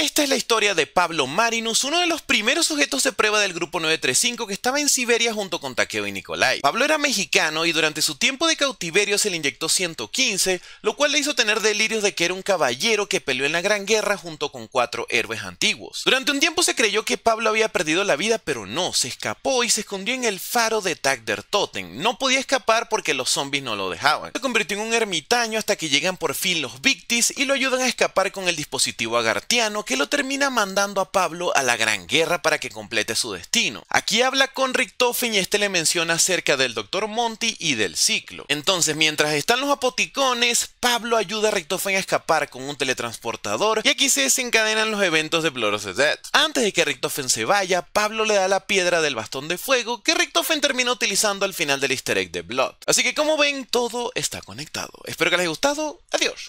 Esta es la historia de Pablo Marinus, uno de los primeros sujetos de prueba del Grupo 935 que estaba en Siberia junto con Takeo y Nikolai. Pablo era mexicano y durante su tiempo de cautiverio se le inyectó 115, lo cual le hizo tener delirios de que era un caballero que peleó en la Gran Guerra junto con cuatro héroes antiguos. Durante un tiempo se creyó que Pablo había perdido la vida, pero no, se escapó y se escondió en el faro de Tag No podía escapar porque los zombies no lo dejaban. Se convirtió en un ermitaño hasta que llegan por fin los Victis y lo ayudan a escapar con el dispositivo agartiano que lo termina mandando a Pablo a la Gran Guerra para que complete su destino. Aquí habla con Richtofen y este le menciona acerca del Dr. Monty y del ciclo. Entonces, mientras están los apoticones, Pablo ayuda a Richtofen a escapar con un teletransportador y aquí se desencadenan los eventos de Blood of the Dead. Antes de que Richtofen se vaya, Pablo le da la piedra del bastón de fuego que Richtofen termina utilizando al final del easter egg de Blood. Así que como ven, todo está conectado. Espero que les haya gustado. Adiós.